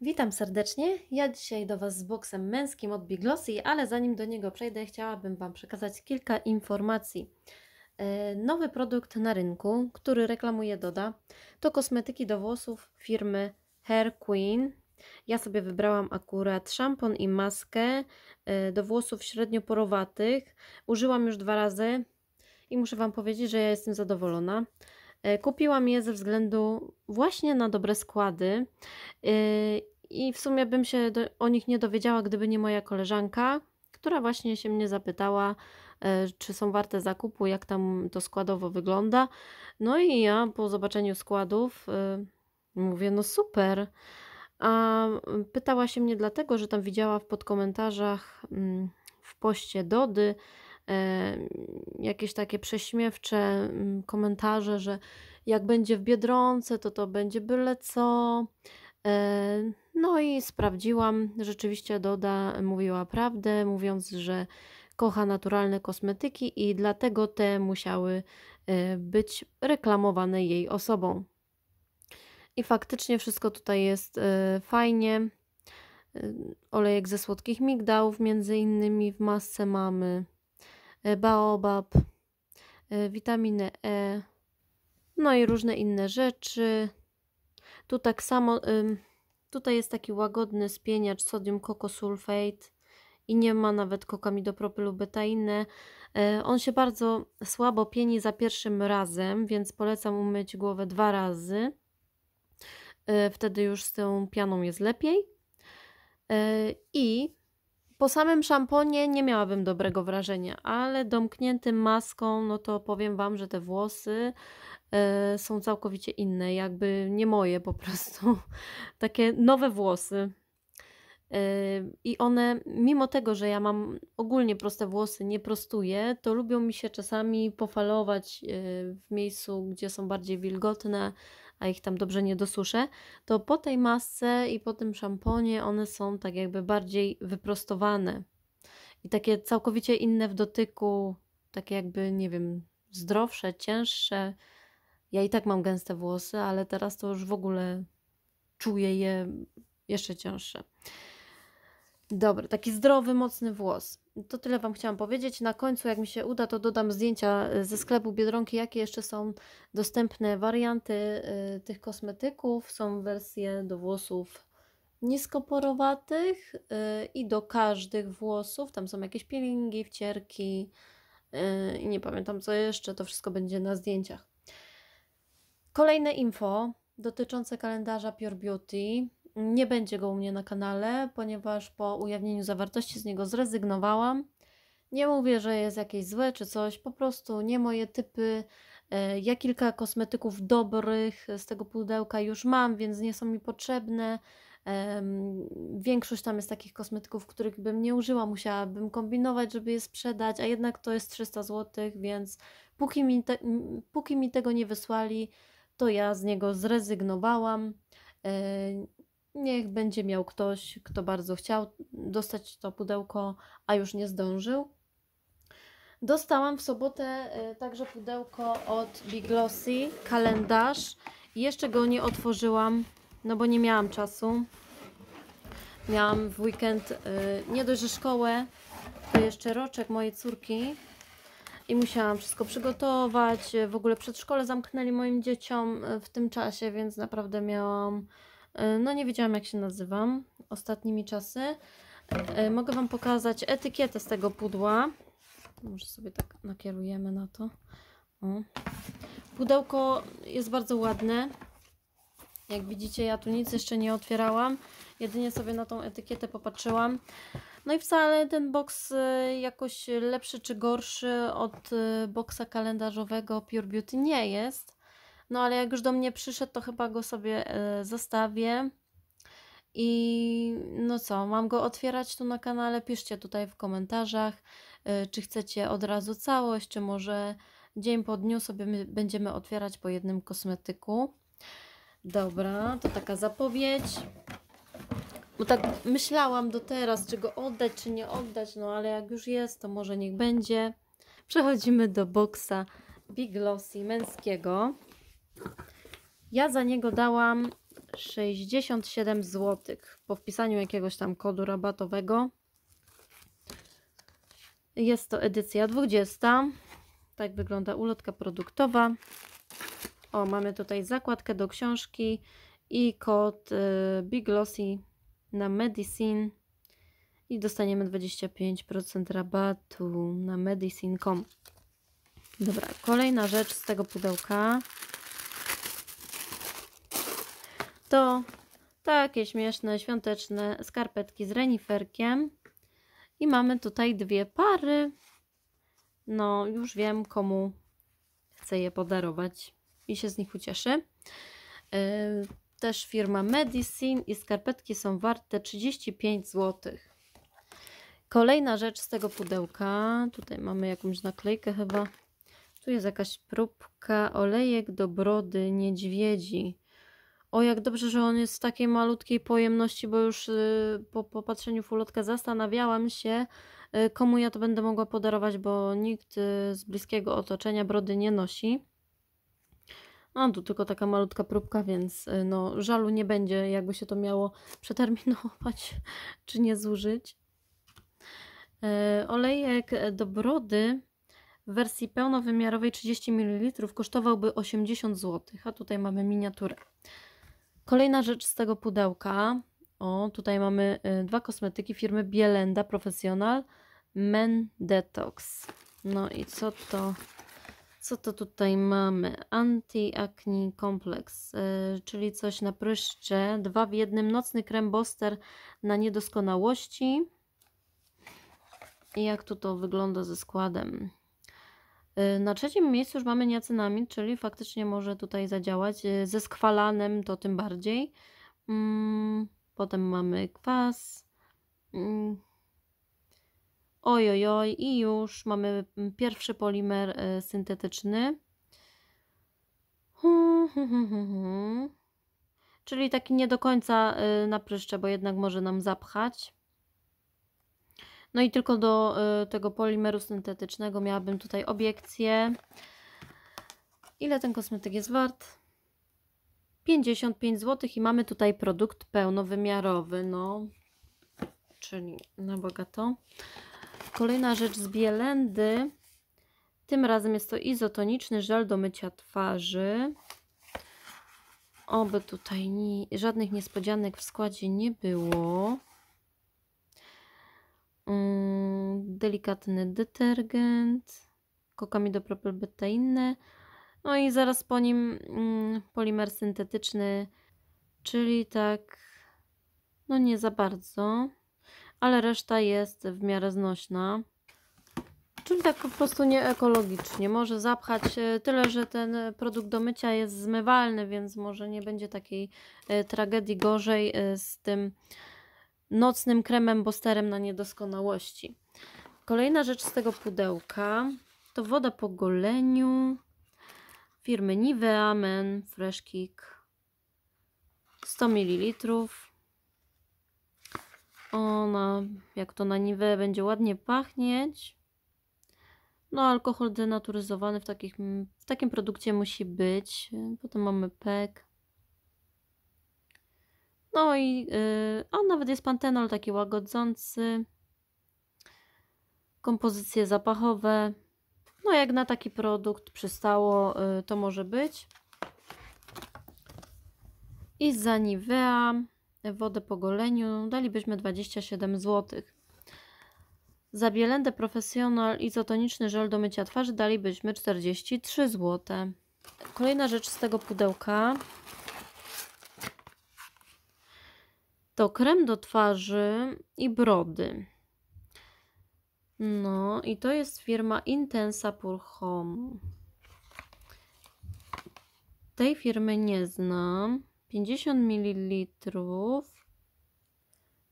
Witam serdecznie. Ja dzisiaj do Was z boksem męskim od Biglossy, ale zanim do niego przejdę, chciałabym Wam przekazać kilka informacji. E, nowy produkt na rynku, który reklamuje Doda, to kosmetyki do włosów firmy Hair Queen. Ja sobie wybrałam akurat szampon i maskę e, do włosów średnio porowatych. Użyłam już dwa razy i muszę Wam powiedzieć, że ja jestem zadowolona. E, kupiłam je ze względu właśnie na dobre składy e, i w sumie bym się do, o nich nie dowiedziała, gdyby nie moja koleżanka, która właśnie się mnie zapytała, e, czy są warte zakupu, jak tam to składowo wygląda. No i ja po zobaczeniu składów mówię, no super. A pytała się mnie dlatego, że tam widziała w podkomentarzach mm, w poście Dody, jakieś takie prześmiewcze mm, komentarze, że jak będzie w Biedronce, to to będzie byle co. E, no i sprawdziłam, rzeczywiście Doda mówiła prawdę, mówiąc, że kocha naturalne kosmetyki i dlatego te musiały e, być reklamowane jej osobą. I faktycznie wszystko tutaj jest e, fajnie. Olejek ze słodkich migdałów, między innymi w masce mamy. E, baobab, e, witaminę E, no i różne inne rzeczy. Tu tak samo, tutaj jest taki łagodny spieniacz sodium kokosulfate i nie ma nawet kokamidopropylu betainę. E, on się bardzo słabo pieni za pierwszym razem, więc polecam umyć głowę dwa razy. Wtedy już z tą pianą jest lepiej. I po samym szamponie nie miałabym dobrego wrażenia, ale domkniętym maską, no to powiem Wam, że te włosy y, są całkowicie inne, jakby nie moje po prostu. Takie nowe włosy. E, I one, mimo tego, że ja mam ogólnie proste włosy, nie prostuję, to lubią mi się czasami pofalować e, w miejscu, gdzie są bardziej wilgotne, a ich tam dobrze nie dosuszę, to po tej masce i po tym szamponie one są tak jakby bardziej wyprostowane i takie całkowicie inne w dotyku, takie jakby, nie wiem, zdrowsze, cięższe. Ja i tak mam gęste włosy, ale teraz to już w ogóle czuję je jeszcze cięższe. Dobra, taki zdrowy, mocny włos. To tyle Wam chciałam powiedzieć. Na końcu, jak mi się uda, to dodam zdjęcia e, ze sklepu Biedronki, jakie jeszcze są dostępne warianty e, tych kosmetyków. Są wersje do włosów niskoporowatych e, i do każdych włosów. Tam są jakieś peelingi, wcierki i nie pamiętam co jeszcze. To wszystko będzie na zdjęciach. Kolejne info dotyczące kalendarza Pure Beauty nie będzie go u mnie na kanale, ponieważ po ujawnieniu zawartości z niego zrezygnowałam. Nie mówię, że jest jakieś złe czy coś, po prostu nie moje typy. E, ja kilka kosmetyków dobrych z tego pudełka już mam, więc nie są mi potrzebne. Większość tam jest takich kosmetyków, których bym nie użyła, musiałabym kombinować, żeby je sprzedać, a jednak to jest 300 zł, więc póki mi, te, póki mi tego nie wysłali, to ja z niego zrezygnowałam. E, Niech będzie miał ktoś, kto bardzo chciał dostać to pudełko, a już nie zdążył. Dostałam w sobotę e, także pudełko od Biglossy, kalendarz. Jeszcze go nie otworzyłam, no bo nie miałam czasu. Miałam w weekend e, nie dość, że szkołę, to jeszcze roczek mojej córki i musiałam wszystko przygotować. E, w ogóle przedszkole zamknęli moim dzieciom w tym czasie, więc naprawdę miałam E, no nie wiedziałam jak się nazywam ostatnimi czasy. E, mogę Wam pokazać etykietę z tego pudła. Może sobie tak nakierujemy na to. O. Pudełko jest bardzo ładne. Jak widzicie, ja tu nic jeszcze nie otwierałam. Jedynie sobie na tą etykietę popatrzyłam. No i wcale ten boks e, jakoś lepszy czy gorszy od boksa kalendarzowego Pure Beauty nie jest. No ale jak już do mnie przyszedł, to chyba go sobie e, zostawię. I no co, mam go otwierać tu na kanale? Piszcie tutaj w komentarzach, e, czy chcecie od razu całość, czy może dzień po dniu sobie będziemy otwierać po jednym kosmetyku. Dobra, to taka zapowiedź. Bo tak myślałam do teraz, czy go oddać, czy nie oddać, no ale jak już jest, to może niech będzie. Przechodzimy do boksa Big Lossy męskiego. Ja za niego dałam 67 zł po wpisaniu jakiegoś tam kodu rabatowego. Jest to edycja 20. Tak wygląda ulotka produktowa. O, mamy tutaj zakładkę do książki i kod y, Big Lossy na Medicine i dostaniemy 25% rabatu na medicine.com. Dobra, kolejna rzecz z tego pudełka to takie śmieszne, świąteczne skarpetki z reniferkiem. I mamy tutaj dwie pary. No, już wiem, komu chcę je podarować i się z nich ucieszy. też firma Medicine i skarpetki są warte 35 zł. Kolejna rzecz z tego pudełka. Tutaj mamy jakąś naklejkę chyba. Tu jest jakaś próbka olejek do brody niedźwiedzi o jak dobrze, że on jest z takiej malutkiej pojemności, bo już y, po popatrzeniu w ulotkę zastanawiałam się, y, komu ja to będę mogła podarować, bo nikt y, z bliskiego otoczenia brody nie nosi. No tu tylko taka malutka próbka, więc no żalu nie będzie, jakby się to miało przeterminować czy nie zużyć. Olejek e, do brody w wersji pełnowymiarowej 30 ml kosztowałby 80 zł, a tutaj mamy miniaturę. Kolejna rzecz z tego pudełka. O, tutaj mamy y, dwa kosmetyki firmy Bielenda Professional Men Detox. No i co to co to tutaj mamy? Anti-acne complex, yy, czyli coś na pryszcze. Dwa w jednym, nocny krem Boster na niedoskonałości. I jak tu to wygląda ze składem? Y, na trzecim miejscu już mamy niacinamid, czyli faktycznie może tutaj zadziałać. Y, ze skwalanem to tym bardziej. Mm, potem mamy kwas. Mm. Ojojoj i już mamy mm, pierwszy polimer y, syntetyczny. Czyli taki nie do końca na pryszcze, bo jednak może nam zapchać. No i tylko do y, tego polimeru syntetycznego miałabym tutaj obiekcję. Ile ten kosmetyk jest wart? 55 zł i mamy tutaj produkt pełnowymiarowy, no, czyli na bogato. Kolejna rzecz z Bielendy. Tym razem jest to izotoniczny żel do mycia twarzy. Oby tutaj ni żadnych niespodzianek w składzie nie było. Mm, delikatny detergent, kokami do inne. No i zaraz po nim mm, polimer syntetyczny, czyli tak, no nie za bardzo, ale reszta jest w miarę znośna. Czyli tak po prostu nieekologicznie. Może zapchać e, tyle, że ten produkt do mycia jest zmywalny, więc może nie będzie takiej e, tragedii gorzej e, z tym nocnym kremem Bosterem na niedoskonałości. Kolejna rzecz z tego pudełka to woda po goleniu firmy Nivea Men Fresh Kick 100 ml. Ona, jak to na Nivea, będzie ładnie pachnieć. No, alkohol denaturyzowany w, takich, w takim produkcie musi być. Potem mamy pek. No i yy, a nawet jest pantenol taki łagodzący, kompozycje zapachowe. No jak na taki produkt przystało, yy, to może być. I za Nivea wodę po goleniu dalibyśmy 27 zł. Za Bielendę Profesjonal izotoniczny żel do mycia twarzy dalibyśmy 43 zł. Kolejna rzecz z tego pudełka to krem do twarzy i brody. No i to jest firma Intensa Pur Home. Tej firmy nie znam. 50 ml.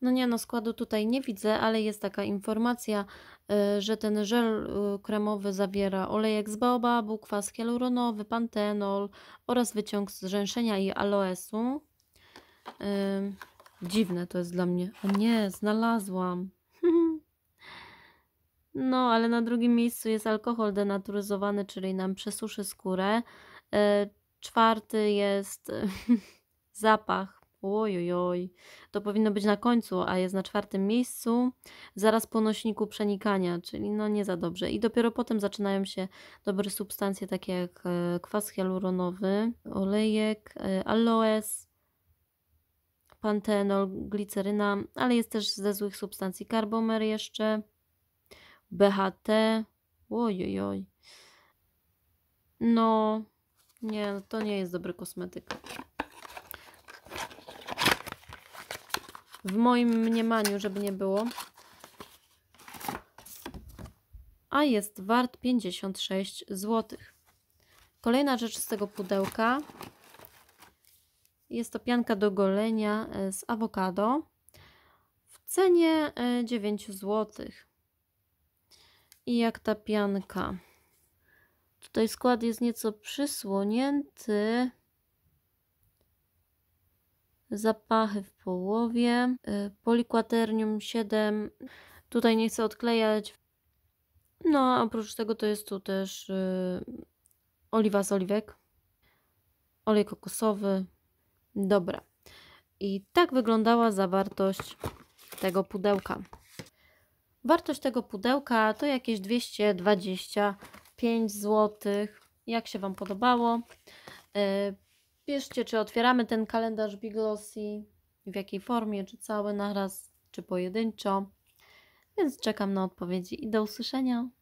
No nie, no składu tutaj nie widzę, ale jest taka informacja, y, że ten żel y, kremowy zawiera olejek z baobabu, kwas hialuronowy, pantenol oraz wyciąg z rzęszenia i aloesu. Dziwne to jest dla mnie. O nie, znalazłam. No, ale na drugim miejscu jest alkohol denaturyzowany, czyli nam przesuszy skórę. E, czwarty jest zapach. Ojojoj, to powinno być na końcu, a jest na czwartym miejscu, zaraz po nośniku przenikania, czyli no nie za dobrze. I dopiero potem zaczynają się dobre substancje takie jak e, kwas hialuronowy, olejek, e, aloes, pantenol, gliceryna, ale jest też ze złych substancji karbomer jeszcze, BHT, ojojoj. No, nie, to nie jest dobry kosmetyk. W moim mniemaniu, żeby nie było. A jest wart 56 zł. Kolejna rzecz z tego pudełka jest to pianka do golenia e, z awokado w cenie 9 e, zł. I jak ta pianka? Tutaj skład jest nieco przysłonięty. Zapachy w połowie. E, Polikwaternium 7. Tutaj nie chcę odklejać. No, a oprócz tego to jest tu też oliwa z oliwek. Olej kokosowy, Dobra. I tak wyglądała zawartość tego pudełka. Wartość tego pudełka to jakieś 225 zł. Jak się Wam podobało? E, Piszcie, czy otwieramy ten kalendarz Big Biglossi, w jakiej formie, czy cały naraz, czy pojedynczo. Więc czekam na odpowiedzi i do usłyszenia.